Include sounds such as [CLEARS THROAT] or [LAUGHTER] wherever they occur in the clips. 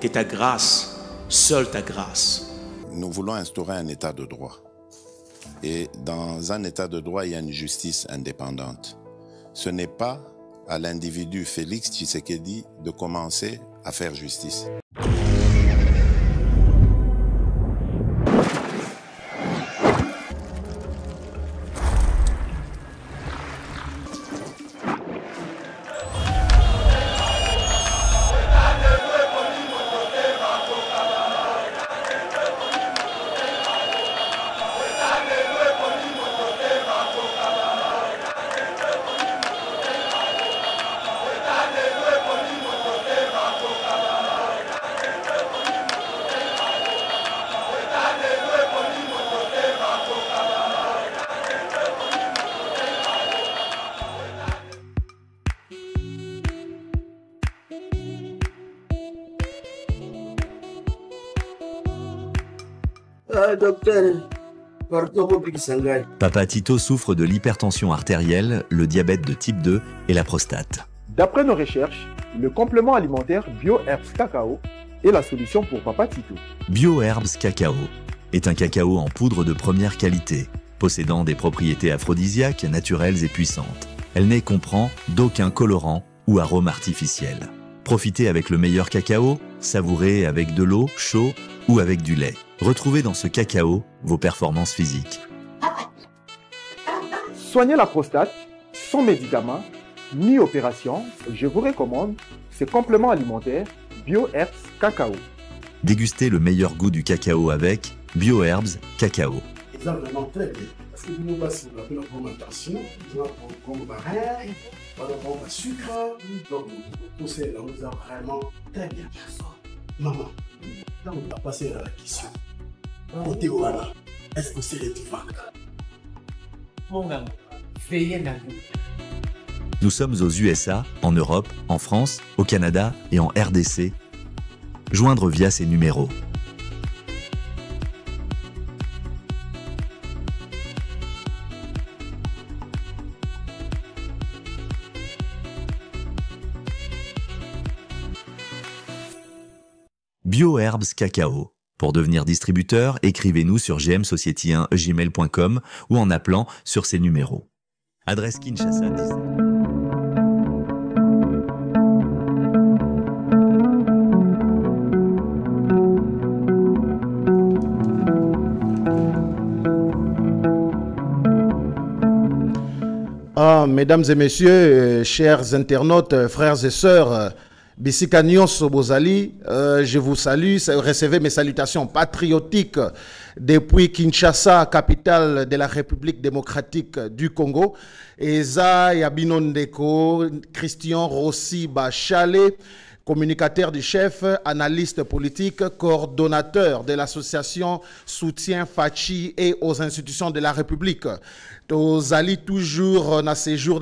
que ta grâce, seule ta grâce. Nous voulons instaurer un état de droit. Et dans un état de droit, il y a une justice indépendante. Ce n'est pas à l'individu Félix Tshisekedi de commencer à faire justice. Ah, Papa Tito souffre de l'hypertension artérielle, le diabète de type 2 et la prostate. D'après nos recherches, le complément alimentaire BioHerbs Cacao est la solution pour Papa Tito. BioHerbs Cacao est un cacao en poudre de première qualité, possédant des propriétés aphrodisiaques, naturelles et puissantes. Elle n'est comprend d'aucun colorant ou arôme artificiel. Profitez avec le meilleur cacao, savourez avec de l'eau, chaud ou avec du lait. Retrouvez dans ce cacao vos performances physiques. Soigner la prostate sans médicaments ni opération, je vous recommande ce complément alimentaire BioHerbs Cacao. Dégustez le meilleur goût du cacao avec BioHerbs Cacao. vraiment très bien. que sucre. Donc, Maman, on va passer à la question. Nous sommes aux USA, en Europe, en France, au Canada et en RDC. Joindre via ces numéros. BioHerbs Cacao pour devenir distributeur, écrivez-nous sur gmsociety1gmail.com ou en appelant sur ces numéros. Adresse Kinshasa ah, mesdames et messieurs, euh, chers internautes, euh, frères et sœurs, euh, Bisika Bozali, euh, je vous salue, recevez mes salutations patriotiques depuis Kinshasa, capitale de la République démocratique du Congo. Eza Yabinondeko, Christian Rossi Bachale, communicateur du chef, analyste politique, coordonnateur de l'association Soutien Fachi et aux institutions de la République. ali toujours na séjour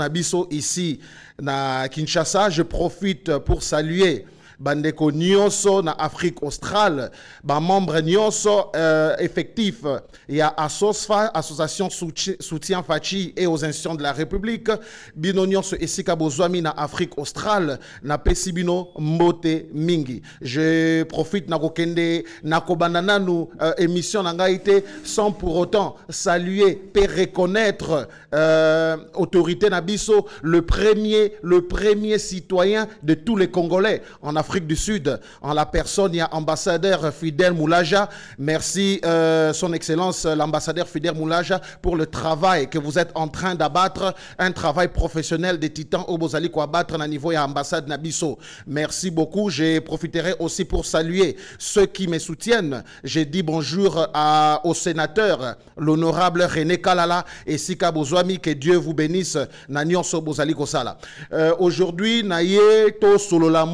ici na Kinshasa. Je profite pour saluer bandeko nyonso na afrique australe membre nyonso euh, effectif ya asosfa association soutien Fachi et aux institutions de la république bino nyonso esika bozwami na afrique australe na bino mbote mingi je profite na kokende na euh, émission na été sans pour autant saluer et reconnaître euh, autorité na biso le premier le premier citoyen de tous les congolais en afrique Afrique du Sud en la personne il y a ambassadeur Fidel Moulaja. Merci euh, son excellence l'ambassadeur Fidel Moulaja pour le travail que vous êtes en train d'abattre, un travail professionnel des titans au Bozali abattre à niveau et ambassade Nabiso. Merci beaucoup, j'ai profiterai aussi pour saluer ceux qui me soutiennent. J'ai dit bonjour à, au sénateur l'honorable René Kalala et Sika Bozwami que Dieu vous bénisse. Aujourd'hui, Sobozali Kosala. Euh, Aujourd'hui, Naye to Solola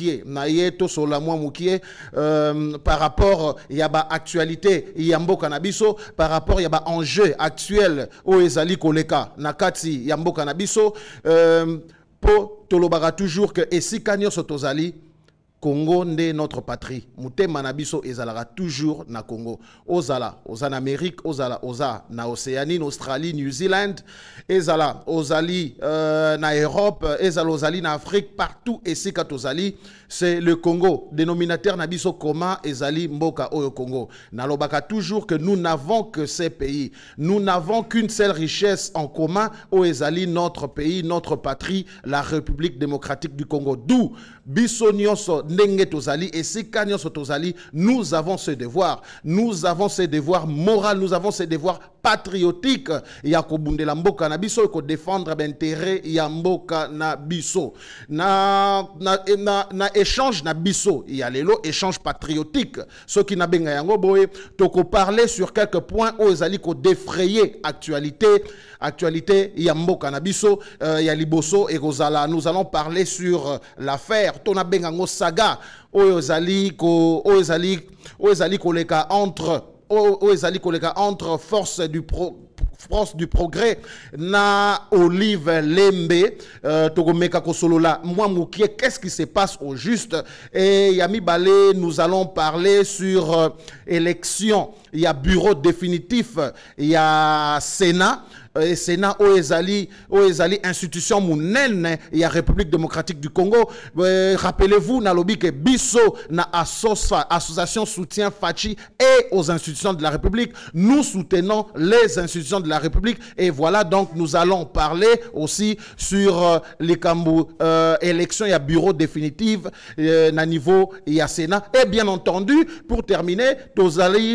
mukie na ye tosola mwa mukie euh, par rapport yaba actualité ya mboka cannabiso par rapport yaba enjeu actuel o ezali koleka nakati yambo ya euh, po tolobara toujours que esikanyo sotozali, tozali Congo n'est notre patrie. Mutema manabiso ezalera toujours na Congo. Ozala, oza en Amérique, ozala, oza na Océanie, Australie, New Zealand, ezala, ozali euh, na Europe, ezala ozali na Afrique, partout et esika tozali, c'est le Congo. Dénominateur Nabiso biso commun ezali mboka oyo Congo. Nalobaka toujours que nous n'avons que ces pays. Nous n'avons qu'une seule richesse en commun o ezali notre pays, notre patrie, la République démocratique du Congo. D'où biso nyonso ndenge tozali et si nyonso tozali nous avons ce devoir nous avons ce devoir moral nous avons ce devoir patriotique ya kobundela mboka na biso défendre baintere ya mboka na biso na, na, na, na échange na biso ya lelo échange patriotique na benga yango boye parler sur quelques points oyo ezali défrayer actualité actualité ya mboka na biso euh, ya liboso ekozala nous allons parler sur euh, l'affaire benga yango saga oyo ezali ko, oyo ezali leka entre ezali entre force du pro du progrès na olive lembe euh, tokomeka kosolola moi qu'est ce qui se passe au juste et Yami Balé, nous allons parler sur euh, Il y a bureau définitif il y a sénat euh, Sénat Oezali, ezali institutions ezali institution hein. la la République démocratique du Congo euh, rappelez-vous nalobi que biso na association soutien Fachi et aux institutions de la République nous soutenons les institutions de la République et voilà donc nous allons parler aussi sur euh, les élections et ya bureau définitive na niveau ya Sénat et bien entendu pour terminer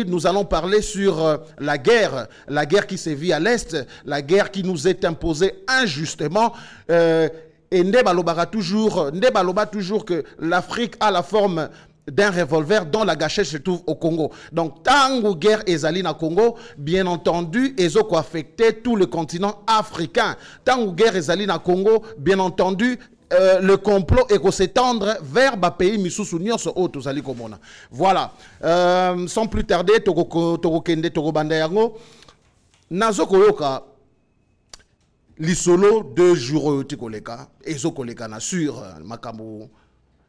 nous allons parler sur la guerre la guerre qui sévit à l'est la guerre qui nous est imposée injustement. Euh, et Ndebaloba toujours, Ndebaloba toujours que l'Afrique a la forme d'un revolver dont la gâchette se trouve au Congo. Donc, tant tango guerre ezali au Congo, bien entendu, co affecté tout le continent africain. tant Tango guerre ezali au Congo, bien entendu, euh, le complot est qu'on s'étendre vers le pays misusu au haut komona voilà euh, sans plus tarder Kende, Togo, nazo koyoka lisolo deux oyo euh, tikoleka ezokoleka na sur euh, makambo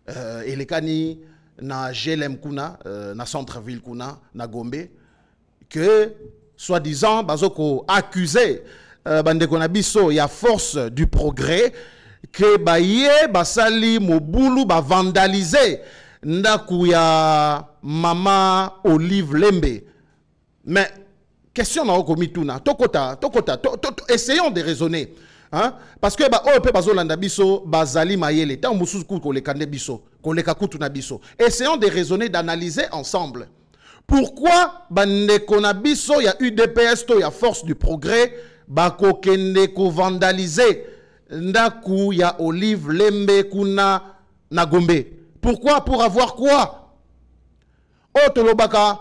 euh, elekani na glm kuna euh, na centre ville kuna na gombe que soi-disant bazokoaccuse accusé bandeko na biso ya force du progrès que baye basali mobulu ba ndako ya mama olive lembe mais question na okomi tokota tokota to, essayons de raisonner hein? parce que ba oyo pe bazolanda biso bazali mayele ntango mosusu kutu koleka nde biso biso essayons de raisonner d'analyser ensemble pourquoi bandeko na biso ya udps to ya force du progrès Ndakou il ndaku ya olive lembe kuna na pourquoi pour avoir quoi Oh tolobaka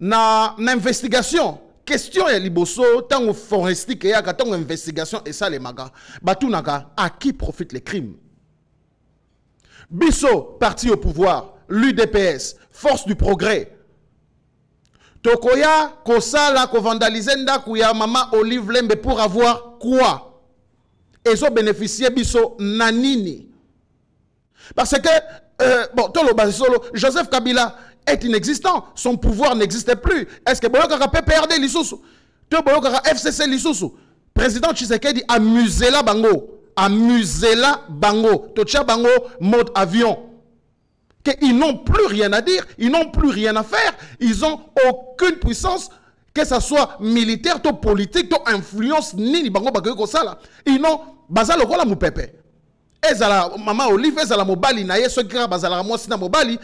na, na investigation question est liboso au forestique tant tango investigation et ça les maga à qui profite les crimes biso parti au pouvoir l'UDPS force du progrès tokoya kosala vandaliser ndako ya mama Olive Lembe pour avoir quoi bénéficié bénéficier biso nanini parce que euh, bon tolo basolo Joseph Kabila est inexistant. Son pouvoir n'existait plus. Est-ce que Boyokara PPRD Lissoussou Te Boyokara FCC Lissoussou Président Tshisekedi a la bango. amusez la bango. Tocha bango mode avion. Qu'ils n'ont plus rien à dire. Ils n'ont plus rien à faire. Ils n'ont aucune puissance que ce soit militaire, to politique, to influence, ni bango que ça sala. Ils n'ont baza pepe. Et Ezala, maman Olive, ezala mobali, naye, ce gra bazala moi, sina mobali,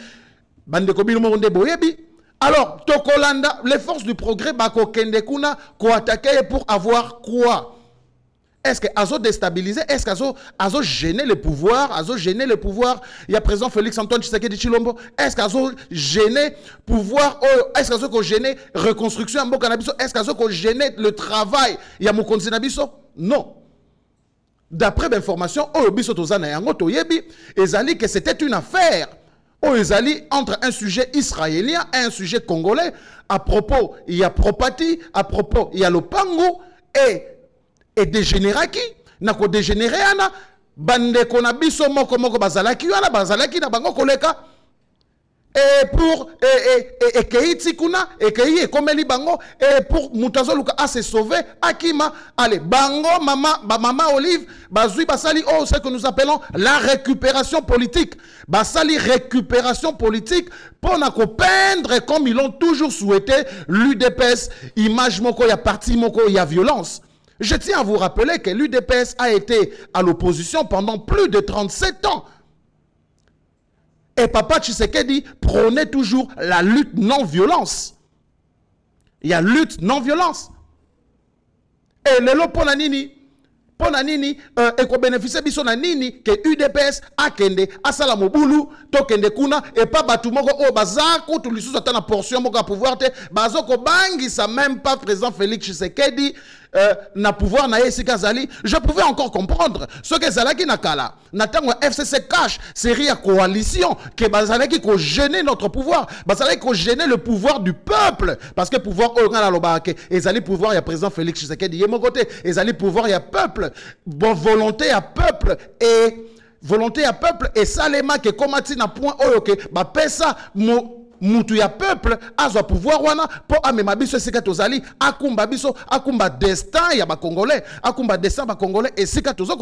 bande kobino monde boyebi alors tokolanda les forces du progrès bako kende kuna ko attaquer pour avoir quoi est-ce que azo déstabiliser est-ce qu'azo azo gêner le pouvoir azo gêner le pouvoir il y a président Félix Antoine Tshisekedi Chilombo est-ce qu'azo gêner pouvoir euh, est-ce qu'azo ko gêner reconstruction à Mbokanabiso est-ce qu'azo ko gêner le travail ya mokonzi nabiso non d'après l'information oyo oh, biso tozana yango toyebi dit que c'était une affaire oyo ezali entre un sujet israélien et un sujet congolais à propos a propati à propos y ya lopango e edégénéraki na kodégénéré dégénéré, bandeko Bande biso moko moko bazalaki la bazalaki na bango koleka et pour et et kuna et bango et pour Moutazo luka a ah, se sauver akima allez bango maman Mama olive bazui basali oh ce que nous appelons la récupération politique basali récupération politique pour na peindre comme ils l'ont toujours souhaité l'UDPS image moko a parti moko a violence je tiens à vous rappeler que l'UDPS a été à l'opposition pendant plus de 37 ans et papa qu'elle dit, prenez toujours la lutte non-violence. Il y a lutte non-violence. Et le lot pour la nini, et qu'on bénéficie biso la nini, que UDPS a kende, a salamobulu, to kende kuna, et pas batumoko o oh, baza, koutou lissou satan na portion moka pouvoir te, bazoko bangi sa même pas présent Félix Tshisekedi, euh, na pouvoir na je pouvais encore comprendre ce zalaki na kala na fcc cash série à coalition qui bazalaki gêner notre pouvoir bazalaki gêner le pouvoir du peuple parce que pouvoir au ngai ezali pouvoir ya président félix tshisekedi mon côté pouvoir ezali pouvoir ya peuple bon volonté ya peuple et volonté ya peuple et salema esalemaki komati n'a point ok ke pesa mo mutu ya peuple azwa pouvoir wana po amema biso esika tozali akumba biso akumba destin ya bacongolais akumba destin ya bacongolais esika toza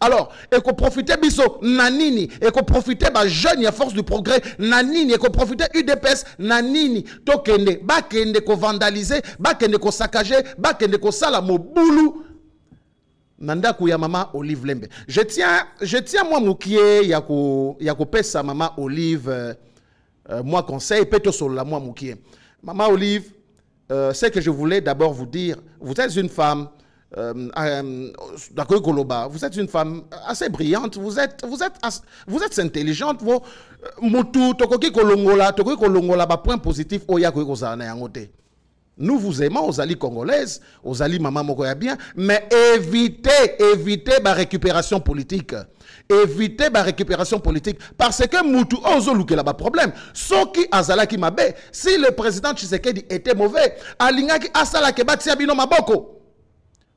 alors ekoprofite biso na nini ekoprofite bajeune ya force du progrès na nini ekoprofite udps na nini tokende bakende kovandalize bakende kosakage bakende kosala mobulu na ndako ya mama olive lembe je tiens, je tiens moi mokie ya kopesa ko mama olive euh, euh, moi conseil, peut la moi moukié. Maman Olive, euh, ce que je voulais d'abord vous dire, vous êtes une femme, euh, d'accord Koloba, vous êtes une femme assez brillante, vous êtes, vous êtes, vous êtes intelligente, vous, Moutou, Tokoki Kolongola, Tokoki Kolongola, point positif, nous vous aimons aux alliés congolaises, aux alliés maman Mokoya bien, mais évitez, évitez ma récupération politique. Évitez ma récupération politique. Parce que Moutou Ozolou, qui là-bas problème. Ce Azala qui si le président Tshisekedi était mauvais, Alinga qui Asala Maboko.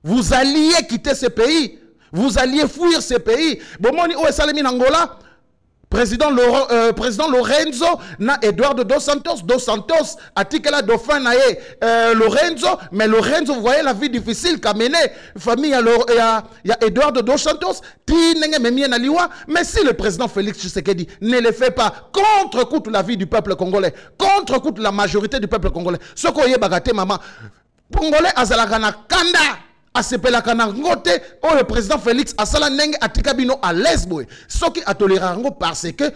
Vous alliez quitter ce pays. Vous alliez fuir ce pays. Bomoni Salemi Angola, président, euh, président Lorenzo na Eduardo dos Santos dos Santos atikela la na euh, Lorenzo mais Lorenzo vous voyez la vie difficile mené famille la y à Eduardo dos Santos mais si le président Félix Tshisekedi ne le fait pas contre la vie du peuple congolais contre coute la majorité du peuple congolais ce qu'on est bagaté maman congolais azalaka kanda asepelaka la ngote oh oyo président félix asala nenge atika bino à l'aise soki atolera yango parce que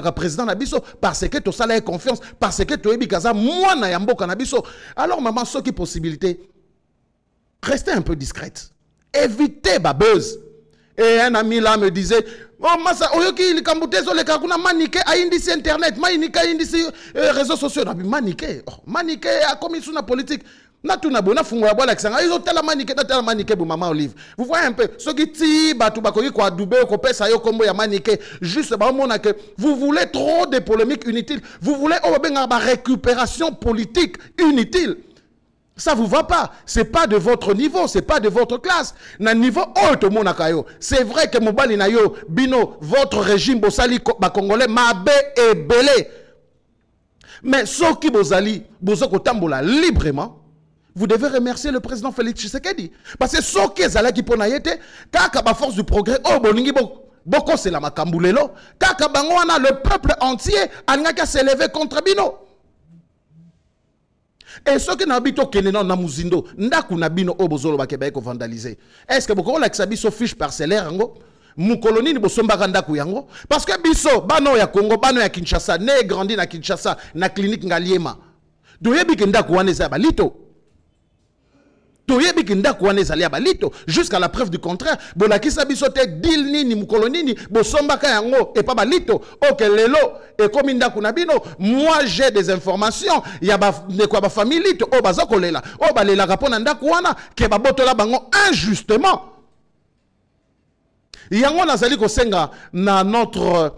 ka président na biso parce que tosala salaire confiance parce que tu kaza mwana ya mboka na biso alors mama soki possibilité restez un peu discrète évitez babeuse et un ami là me disait oh masa oyoki il te ezoleka kuna manike Indice internet manique ayindisi euh, réseaux sociaux nabi manike oh, manike commis su na politique natuna ya bwala kisanga. ngai ezotala manike natala manike bo mama olive vous voyez un peu soki ti bato bakoki ko pesa yo kombo ya manike juste baomona ke vous voulez trop de polémiques inutiles vous voulez ben oh, babengaka récupération politique inutile ça vous va pas c'est pas de votre niveau c'est pas de votre classe na niveau haut au tomonaka yo c'est vrai que mobali na yo bino votre régime bosali bah, congolais mabe ebele mais soki bozali boza Tambola librement vous devez remercier le président Félix Tshisekedi. Parce que ce qui est pour Nayete, kaka ba force du progrès, oh boningi boko c'est la makambulelo, kaka bangwana le peuple entier, s'est levé contre Bino. Et ce qui n'a bito kenena na muzindo, ndaku na bino oh ba kebeko vandalisé. Est-ce que boko la kisabi so fiche parcellaire ngo? mukolo ni bosomba yango parce que biso bano ya congo bano ya kinshasa ne grandi na kinshasa na clinique ngaliema doyebi ke ndako wana eza lito toyebi ki ndako wana balito jusqu'à la preuve du contraire bolakisa biso te dil nini mokolo nini bosombaka yango epa balito oke lelo ekomi ndako na bino moi j'ai des informations ya bandeko ya famille lito oyo oh, baza kolela oyo oh, balelaka mpo na ndako wana ke babotola bango injustement yango nazali kosenga na notre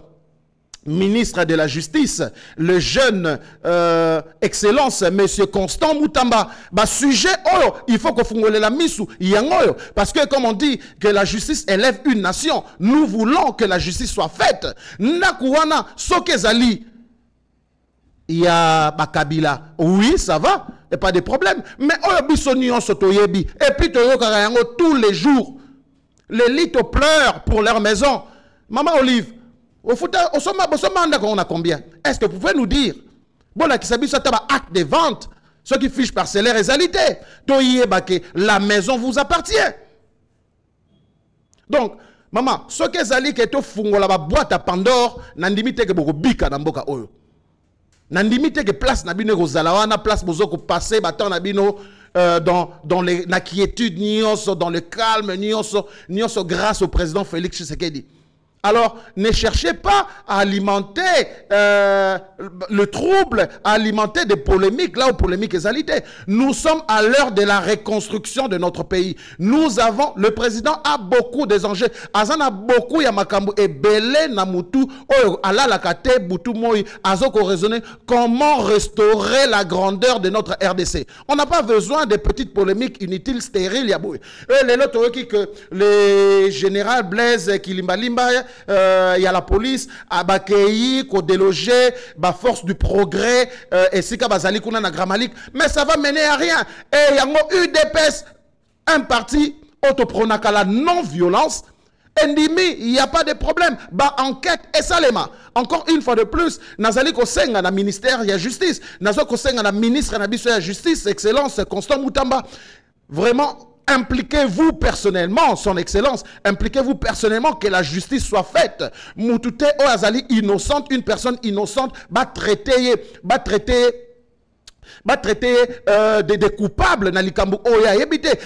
ministre de la Justice, le jeune euh, excellence monsieur Constant Moutamba. Bah sujet oh, il faut que fungole la parce que comme on dit que la justice élève une nation, nous voulons que la justice soit faite. Nakuwana sokezali ya bakabila. Oui, ça va, il pas de problème, mais oyo oh, bisonion sotoyebi, et puis tous les jours. Les lits pleurent pour leur maison. Maman Olive, au futa au bosoma quand on a combien est-ce que vous pouvez nous dire bon là qui s'habille taba acte de vente ceux qui fichent parcellaire ezali te toyeba que la maison vous appartient donc mama ce que Zali tofungola baboite ya pandore nandimi teke bokobika na mboka oyo nandimi teke place na bino ekozala que place bozo kopase batemp na bino Euh, dans, dans les, na quiétude, dans le calme, nyonso, grâce au président Félix Tshisekedi. Alors, ne cherchez pas à alimenter euh, le trouble, à alimenter des polémiques, là où polémiques exalité. Nous sommes à l'heure de la reconstruction de notre pays. Nous avons, le président a beaucoup des enjeux. a beaucoup yamakambu et belé oh, la butu azoko raisonner, comment restaurer la grandeur de notre RDC. On n'a pas besoin de petites polémiques inutiles, stériles, euh, les autres qui que le général Blaise Limba euh, il y a la police, à Bakei, qu'on délogé, force du progrès, euh, et si Bazali qu'on a Gramalik, mais ça va mener à rien. Et il y a UDPS, un parti la non-violence, et il n'y a pas de problème. Bah, enquête et salema. Encore une fois de plus, Nazali Kosenga, na ministère, il y a justice. Nazali Kosenga, na ministre, de la justice, excellence, Constant Moutamba. Vraiment, Impliquez-vous personnellement, son excellence, impliquez-vous personnellement que la justice soit faite. Moutouté Oazali, oh innocente, une personne innocente, va traiter, va traiter traiter euh, des, coupables oh,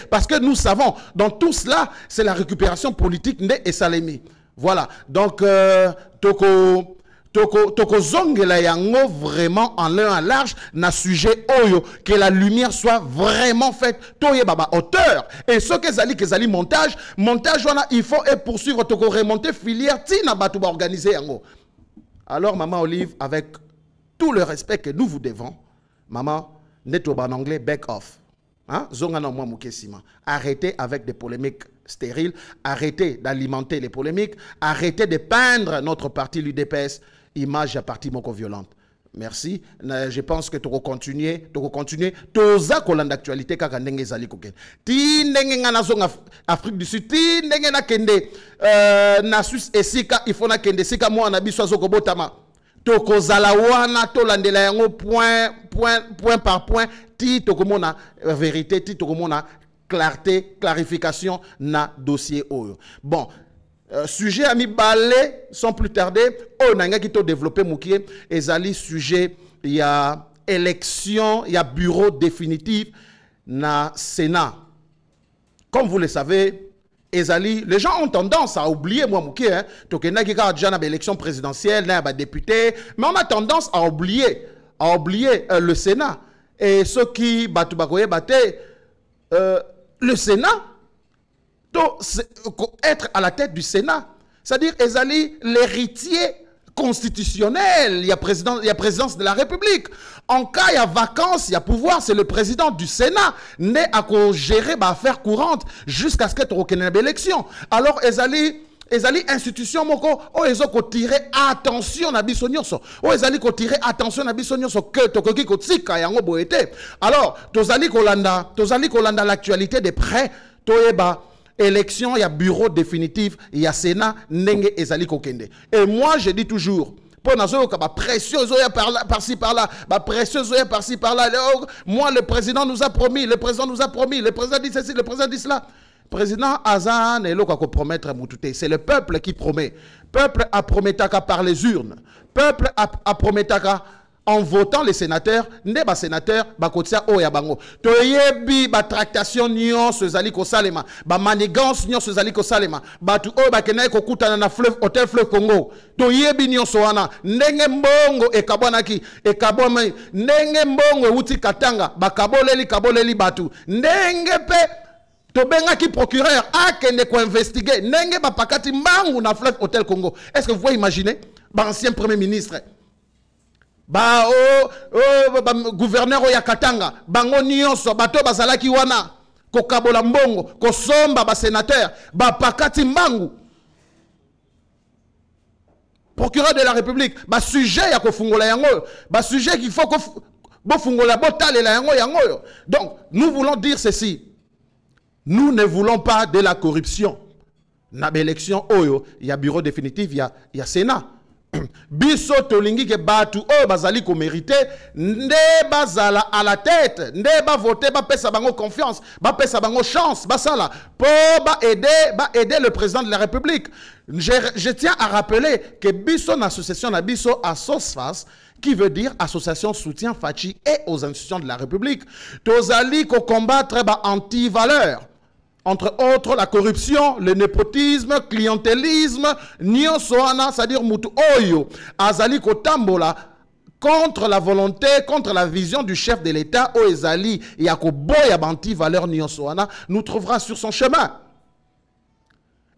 parce que nous savons dans tout cela c'est la récupération politique né et salemi voilà donc euh, toko toko zongela vraiment en l'un en large na sujet oyo que la lumière soit vraiment faite toye Baba hauteur et ce que zali que zali montage montage il faut et poursuivre toko remonter filière bato ba organiser alors maman Olive avec tout le respect que nous vous devons maman pas en anglais back off Hein? Arrêtez avec des polémiques stériles, arrêtez d'alimenter les polémiques, arrêtez de peindre notre parti l'UDPS image à partir mon violente merci euh, je pense que tu vas continuer vas continuer toza d'actualité actualité kaka ndenge tu ti ndenge nga afrique du sud ti ndenge euh, na suisse biso wana yango point, point, point par point ti komona vérité ti komona clarté clarification na dossier oyo bon euh, sujet ami balé sans plus tarder on oh, a qui développé moukié ezali sujet il y a élection il y a bureau définitif na sénat comme vous le savez ezali les gens ont tendance à oublier moi moukié hein déjà élection présidentielle na ba député mais on a tendance à oublier à oublier euh, le sénat et ceux qui battent bakoye euh, le sénat euh, être à la tête du Sénat. C'est-à-dire, Ezali, l'héritier constitutionnel, il y, a président, il y a présidence de la République. En cas, il y a vacances, il y a pouvoir, c'est le président du Sénat, né à gérer ma bah, affaire courante jusqu'à ce qu'il y ait élection. Alors, Ezali, ezali institution moko oyo oh, ko tirer attention na biso nyonso oyo oh, ezali tirer attention na biso nyonso que tokoki kotika yango boye te alors tozali kolanda tozali landa l'actualité de près toyeba élection, il y a bureau définitif, il y a Sénat, Nenge Ezali Kokende. Et moi, je dis toujours, pour y a par-ci, par-là, précieuse par-ci, par-là. Moi, le président nous a promis, le président nous a promis, le président dit ceci, le président dit cela. Président Azan et l'autre promettre C'est le peuple qui promet. Peuple a prometaka par les urnes. Peuple a, a prometaka en votant les sénateurs, n'est sénateur bakotia o ya bango. yebi, ba tractation zali ko salema, ba manigance nyonso tu kosalema, batu oyo ko koutana na fleuve Hotel Fleuve Congo. Toyebi nyon soana, nenge mbongo et ekabwami nenge mbongo e uti Katanga, bakaboleli kaboleli batu. nenge pe To ki procureur akende nenge ndenge pakati mbangu na fleuve Hotel Congo. Est-ce que vous pouvez imaginer? Ba ancien premier ministre ba o oh, oh, gouverneur oyo ya katanga bango nyonso bato bazalaki wana kokabola mbongo kosomba ba Pakati mbangu procureur de la république sujet ya kofungola yango ba sujet qu'il faut kof... bofungola botalela yango yango donc nous voulons dire ceci nous ne voulons pas de la corruption na élection oyo ya bureau définitif ya, ya sénat [CLEARS THROAT] biso tolingi ke batu o bazali komerite nde bazala à la tête nde ba pesa bango confiance pesa bango chance pour aider ba aider le président de la république je, tiens à rappeler que biso na association na biso face qui veut dire Association Soutien Fachi et aux institutions de la République. Tozali ko combattre ba anti-valeur entre autres la corruption, le népotisme, clientélisme, Soana, c'est-à-dire mutu oyo, azali kotambola, contre la volonté, contre la vision du chef de l'État, Oezali, oh, Yakobo, Yabanti, Valeur Soana, nous trouvera sur son chemin.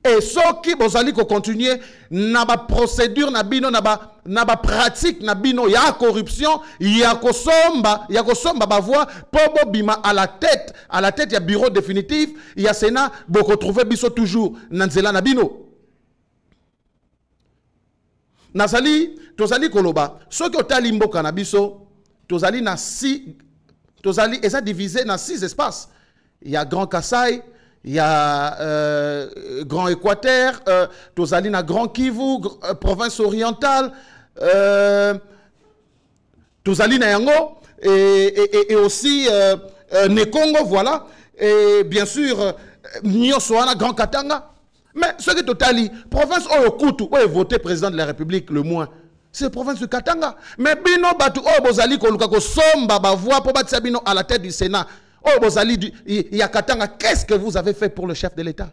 Et ce qui, Bozali, ko continue, n'a pas procédure, n'a pas na pratique na bino ya corruption ya kosomba ya kosomba voix pobo bima à la tête à la tête ya bureau définitif ya sénat retrouver biso toujours na nzela na bino nazali tozali koloba soki otali mboka na biso tozali na si tozali eza divisé na six espaces ya grand kasai il y a euh, Grand Équateur, euh, Tozalina Grand Kivu, euh, province orientale, euh, tozali na yango et, et, aussi euh, euh, nekongo voilà et bien sûr Nyoswana, grand katanga mais ce qui est totali province oyo où est voté président de la république le moins c'est province du katanga mais bino Batu, oh bozali somba Somba voix pour à la tête du sénat oh bozali a katanga qu'est ce que vous avez fait pour le chef de l'état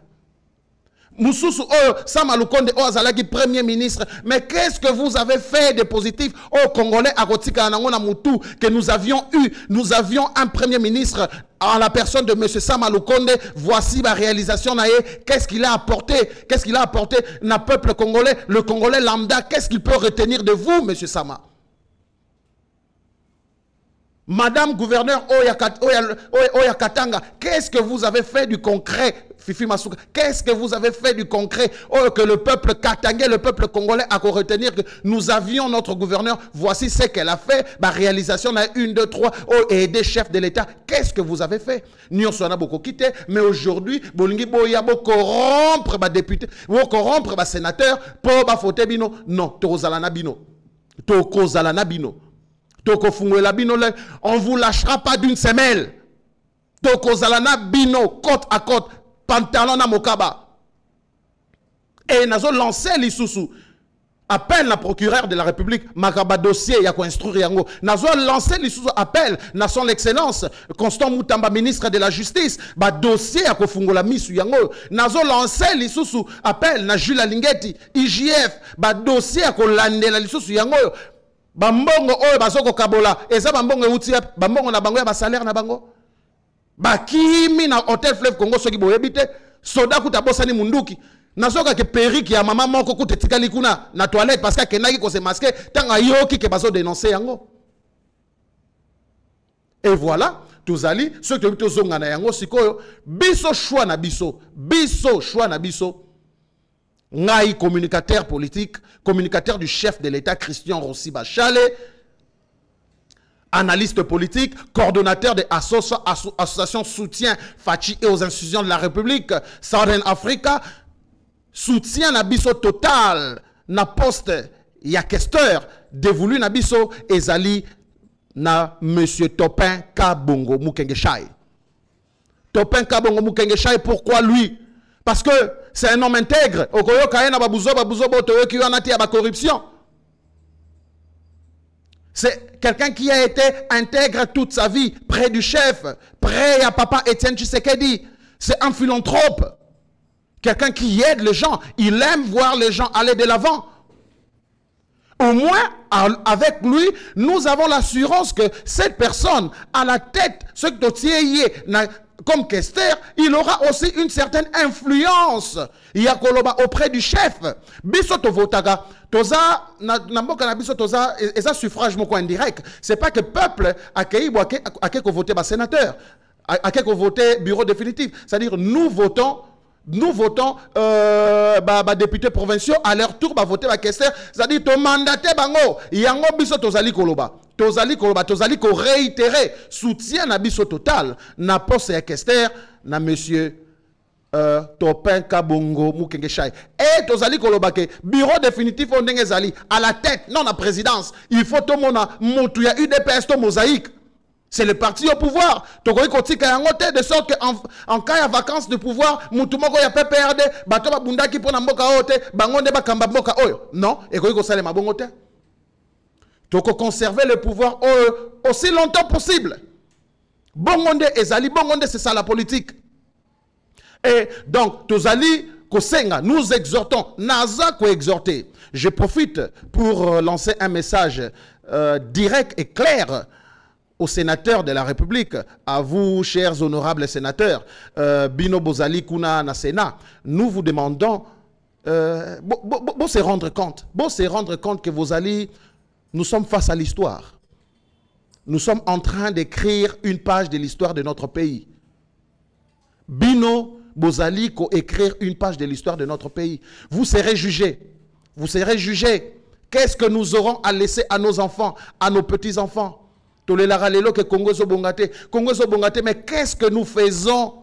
Moussous oh, Samalukonde, Sam oh, premier ministre mais qu'est-ce que vous avez fait de positif au oh, congolais à nango que nous avions eu nous avions un premier ministre à la personne de M. Sam voici ma réalisation qu'est-ce qu'il a apporté qu'est-ce qu'il a apporté au peuple congolais le congolais lambda qu'est-ce qu'il peut retenir de vous M. Sama Madame gouverneur Oyakatanga, qu'est-ce que vous avez fait du concret Fifi Masouka, qu'est-ce que vous avez fait du concret oh, que le peuple katangais, le peuple congolais a qu'à retenir que nous avions notre gouverneur, voici ce qu'elle a fait, ma réalisation, on a une, deux, trois, oh, et des chefs de l'État, qu'est-ce que vous avez fait Nous sommes beaucoup quitté, mais aujourd'hui, Bolingi Boyabo corrompre ma député, ou corrompre ma sénateur, pour ma faute bino, non, bino, Tokozalana bino, bino, on vous lâchera pas d'une semelle. Tokozalana bino, côte à côte, pantalon na mokaba Et e lancé lisusu appel la procureure de la république makaba dossier ya instruire. yango lancé lisusu appel na son excellence constant mutamba ministre de la justice dossier ya kofungola misu yango Nazo lancé sousou appel na jules alingeti igf ko ya kolandela sousou yango oyo bambongo oyo kabola, eza bambongo euti bambongo na bango ya salaire na bango bakimi na hotel fleuve congo soki boyebi te soda kuta na munduki ke perike ya mama moko kuta etikali kuna na toilette parce que se masquer tanga yoki ke dénoncer yango et voilà tozali soki toyebi zonga na yango sikoyo biso shwa na biso biso shwa na biso ngai communicateur politique communicateur du chef de l'état christian rossi bachale analyste politique, coordonnateur des l'association associations soutien Fachi et aux institutions de la République, Southern Africa, soutien Nabiso total, na poste, ya questeur, dévolu Nabiso, Ezali, na Monsieur Topin Kabongo Mukengeshai. Topin Kabongo Mukengeshai, pourquoi lui Parce que c'est un homme intègre. Okoyo Kaena Babuzo Babuzo Botoyo à la corruption. C'est quelqu'un qui a été intègre toute sa vie, près du chef, près à papa Étienne dit C'est un philanthrope. Quelqu'un qui aide les gens. Il aime voir les gens aller de l'avant. Au moins, avec lui, nous avons l'assurance que cette personne à la tête, ce dossier comme Kester, il aura aussi une certaine influence ya auprès du chef. Biso votaga, toza na na mboka e, suffrage indirect. C'est pas que peuple a voté ake voter ba sénateur, a ko voter bureau définitif. C'est-à-dire nous votons nous votons euh, bah, bah, députés provinciaux à leur tour bah, voter la question c'est-à-dire to mandaté bango yango biso tozali koloba tozali koloba tozali ko réitérer soutien à biso total na poste à kester na monsieur euh, topin kabongo mukenge et tozali koloba que bureau définitif on Zali à la tête non la présidence il faut tout motu ya UDPS to mosaïque c'est le parti au pouvoir. Tokoy a ngote de sorte que en, en cas de vacances de pouvoir, mutumoko ya perdu. bato babundaki pona mboka ote, bangonde bakamba mboka oyo. Non, ekoy ko salema mabongote. Toko conserver le pouvoir aussi longtemps possible. Bongonde ezali bongonde c'est ça la politique. Et donc tozali kosenga, nous exhortons, naza ko exhorter. Je profite pour euh, lancer un message euh, direct et clair aux sénateurs de la République, à vous, chers honorables sénateurs, euh, Bino Bozali, Kuna, Nasena, nous vous demandons, euh, bon, se rendre compte, bon se rendre compte que vous allez, nous sommes face à l'histoire. Nous sommes en train d'écrire une page de l'histoire de notre pays. Bino Bozali, écrire une page de l'histoire de notre pays. Vous serez jugés. Vous serez jugés. Qu'est-ce que nous aurons à laisser à nos enfants, à nos petits-enfants tolelaka que ke congo ezobonga bongate, congo ezobonga bongate. mais qu'est-ce que nous faisons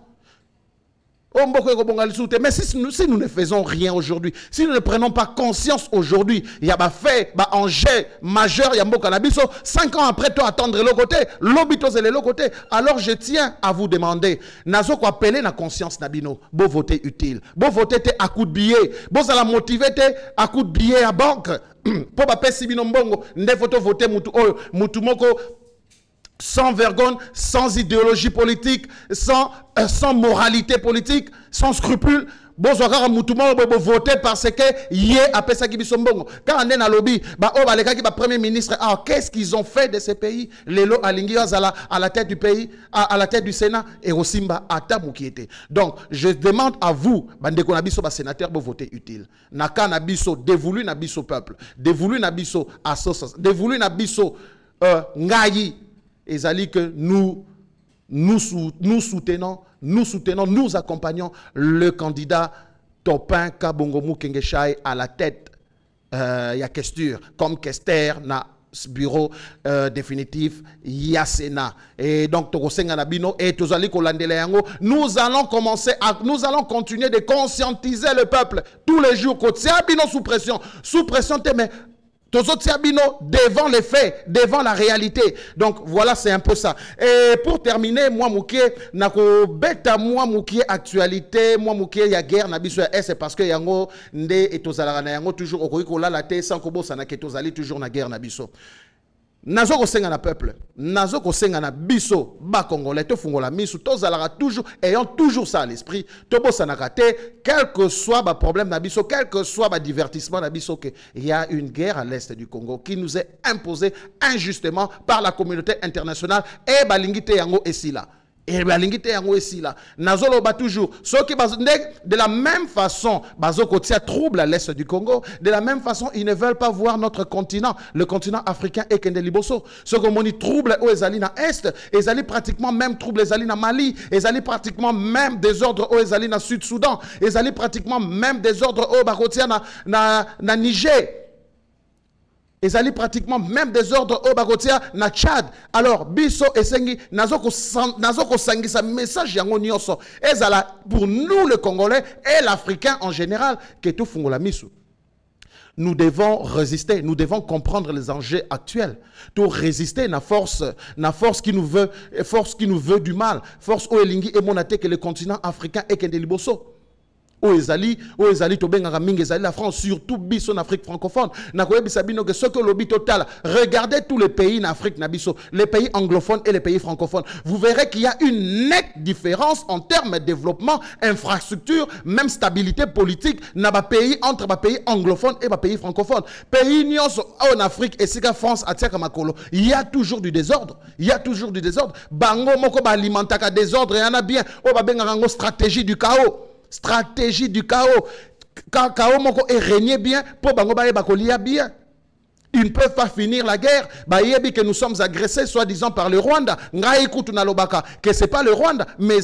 oh, te mais si nous, si nous ne faisons rien aujourd'hui si nous ne prenons pas conscience aujourd'hui ya bafait baenjeu majeur ya mboka na biso cinq ans après toi attendre le côté, lobi tozela eloko côté. alors je tiens à vous demander nazo quoi appeler la conscience Nabino, Beau voter utile bovote te à coup de billet la motiver à coup de billet à banque mpo [CLEARS THROAT] bapesi bino mbongo ne fotovote mutu oyo mutu moko sans vergogne, sans idéologie politique, sans, euh, sans moralité politique, sans scrupule. bozwakaka mutu moko boye parce que qui apesaki biso mbongo bah, les gars qui sont Premier ministre ah, qu'est-ce qu'ils ont fait de ce pays lelo à à la tête du pays à, à la tête du sénat ekosimba ata qui était. donc je demande à vous bandeko na biso basénateur voter utile na ka na biso dévolu na peuple dévolu na biso association dévolu na biso euh, ngai Zali que nous, nous, nous soutenons, nous soutenons, nous accompagnons le candidat Topin Kabongomu Kengeshai à la tête. Il euh, y a Kestur, comme Kester n'a bureau euh, définitif a Sénat. Et donc et nous allons commencer à nous allons continuer de conscientiser le peuple tous les jours Kotsiabino sous pression, sous pression mais Tozotia Bino devant les faits, devant la réalité. Donc voilà, c'est un peu ça. Et pour terminer, moi mouké, nako beta moi mouké actualité, moi mouké ya guerre na biso eh, c'est parce que yango nde et tozalara na yango toujours okoyiko la la té sans kobo sanake tozali toujours na guerre na nazo kosenga na peuple nazo kosenga na biso bakongolais Fungola miso tozalaka toujours ayant toujours ça à l'esprit Tobosana katé, quel que soit problème na biso quel que soit divertissement na biso que il y a une guerre à l'est du congo qui nous est imposée injustement par la communauté internationale et balingite yango esila et balingite yango nazolo Nazoloba toujours. Ceux qui de la même façon, bazoko tia trouble à l'est du Congo. De la même façon, ils ne veulent pas voir notre continent, le continent africain et kende liboso. Ceux qui trouble au ezali na est, ezali pratiquement même trouble ezali à Mali, ezali pratiquement même désordre aux ezali à Sud Soudan, ezali pratiquement même désordre au bakotia na na, na Niger allés pratiquement même des ordres Bagotia, dans le tchad alors biso esengi nazo un message yango pour nous les congolais et l'africain en général ke tout misu. nous devons résister, nous devons comprendre les enjeux actuels. Tout résister, na force, na force qui nous veut, force qui nous veut du mal, force oelingi et monate que le continent africain est ou ezali oyo ezali benga, mingi ezali la france surtout biso afrique francophone que que ke que bi total. regardez tous les pays en afrique na les pays anglophones et les pays francophones vous verrez qu'il y a une nette différence en termes de développement infrastructure même stabilité politique na pays entre pays anglophones et pays francophones pays en Afrique, et afrique la france a fait. il y a toujours du désordre il y a toujours du désordre bango moko ka désordre a bien oyo ben une stratégie du chaos stratégie du chaos. Le Chaos est régné bien pour Ils ne peuvent pas finir la guerre. que nous sommes agressés soi-disant par le Rwanda. Ngai na lobaka que c'est pas le Rwanda mais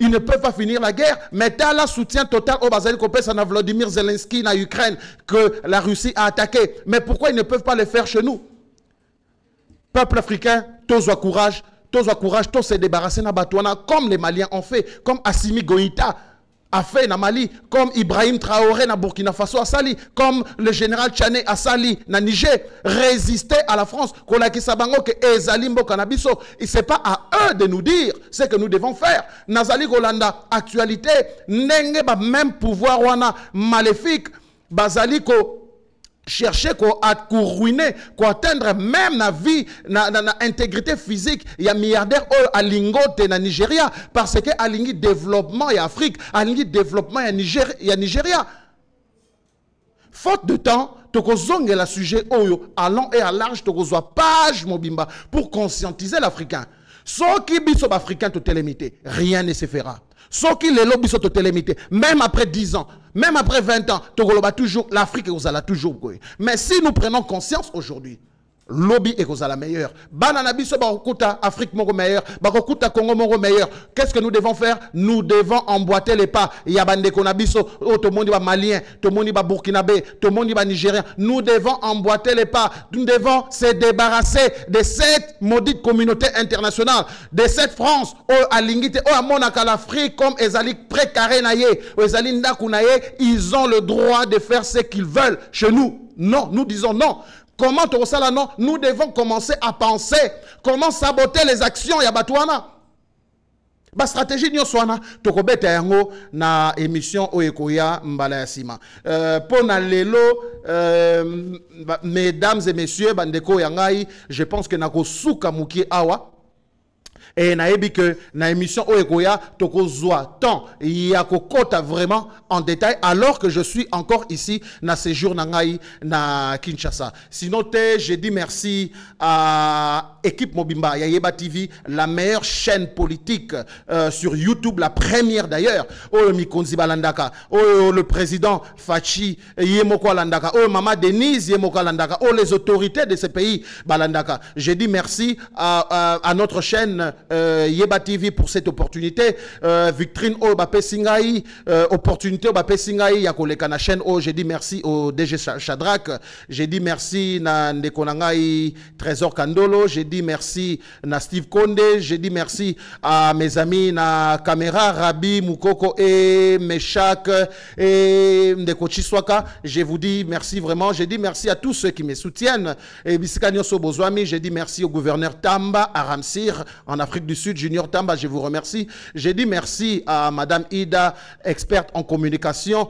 ils ne peuvent pas finir la guerre. Mais as la soutien total oh, au à Vladimir Zelensky na Ukraine que la Russie a attaqué. Mais pourquoi ils ne peuvent pas le faire chez nous Peuple africain, tozwa courage, courage, tous se débarrasser na batouana comme les Maliens ont fait, comme Assimi Goïta a fait na Mali, comme Ibrahim Traoré na Burkina Faso a sali, comme le général Chané a sali na Niger, résister à la France. Sabango ce n'est pas à eux de nous dire ce que nous devons faire. Nazali Golanda, actualité, pas même pouvoir wana maléfique, Bazaliko chercher à atteindre même la vie na, na, Il intégrité physique a milliardaire oh, à alingi na nigeria parce que le développement en afrique le développement ya, Niger, nigeria faute de temps le sujet à long et à large page mobimba pour conscientiser l'africain qui africain, tout est télémité rien ne se fera qui les lobbies sont télémités même après 10 ans même après 20 ans toujours l'afrique est toujours là. mais si nous prenons conscience aujourd'hui lobby et la bana Bananabi biso Barokuta afrique moko meilleur Barokuta congo moko meilleure. qu'est-ce que nous devons faire nous devons emboîter les pas Il oh, malien, tout le monde oyo tomondi tout le monde tomondi Nigériens. nous devons emboîter les pas nous devons se débarrasser de cette maudite communauté internationale de cette france oh, à alingi oh, à Monaco, à l'afrique comme ezali précaré na ils ont le droit de faire ce qu'ils veulent chez nous non nous disons non Comment Nous devons commencer à penser comment saboter les actions yabatwana. Ba stratégie Nyoswana, wana tokobeta yango na émission Oyekoya mbala ya euh, Pour euh, mesdames et messieurs bandeko yangai je pense que nakosuka awa et nayebi que na émission oekoya tokozo tant ya kokota vraiment en détail alors que je suis encore ici na séjour na ngai na Kinshasa sinon je dis merci à équipe Mobimba ya TV la meilleure chaîne politique euh, sur YouTube la première d'ailleurs oyo oh, mikonzi balandaka Oh le président Fachi Yemoko moko Oh mama Denise Yemoko Landaka. Oh les autorités de ce pays balandaka je dis merci à, à notre chaîne euh, TV pour cette opportunité. Euh, Victrine O euh, opportunité au Bapé Singaï, j'ai dit merci au DG Chadrak, j'ai dit merci na Ndekonangaï Trésor Candolo. j'ai dit merci na Steve Konde, j'ai dit merci à mes amis na Caméra, Rabi, Mukoko et Meshak et Ndeko Chiswaka. Je vous dis merci vraiment, j'ai dit merci à tous ceux qui me soutiennent. Et Bisika Nyoso j'ai dit merci au gouverneur Tamba à Ramsir en Afrique du Sud, Junior Tamba, je vous remercie. J'ai dit merci à Madame Ida, experte en communication.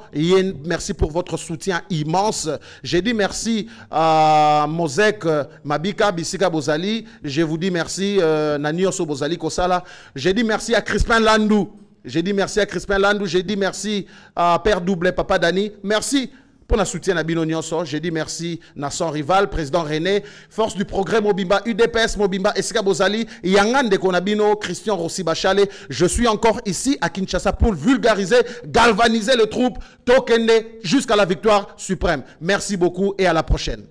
merci pour votre soutien immense. J'ai dit merci à Mosek Mabika Bisika Bozali. Je vous dis merci euh, Nanioso Bozali Kosala. J'ai dit merci à Crispin Landou. J'ai dit merci à Crispin Landou. J'ai dit merci à Père Double, Papa Dani. Merci. Pour la soutien à Bino Nyonso, j'ai dit merci à son Rival, président René, force du progrès Mobimba, UDPS Mobimba, Escabozali, Yangande Konabino, Christian Rossi Bachale. Je suis encore ici à Kinshasa pour vulgariser, galvaniser le troupe, Tokende jusqu'à la victoire suprême. Merci beaucoup et à la prochaine.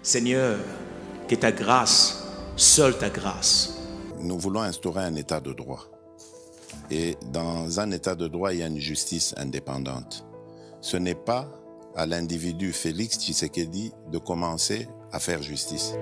Seigneur, que ta grâce, seule ta grâce. Nous voulons instaurer un état de droit. Et dans un état de droit, il y a une justice indépendante. Ce n'est pas à l'individu Félix Tshisekedi de commencer à faire justice.